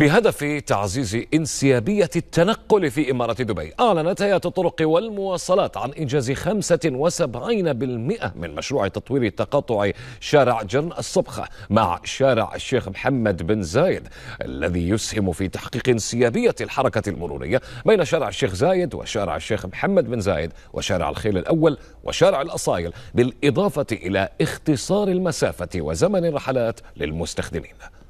بهدف تعزيز انسيابية التنقل في إمارة دبي أعلنت هيئة الطرق والمواصلات عن إنجاز 75% من مشروع تطوير تقاطع شارع جن الصبخة مع شارع الشيخ محمد بن زايد الذي يسهم في تحقيق انسيابية الحركة المرورية بين شارع الشيخ زايد وشارع الشيخ محمد بن زايد وشارع الخيل الأول وشارع الأصايل بالإضافة إلى اختصار المسافة وزمن الرحلات للمستخدمين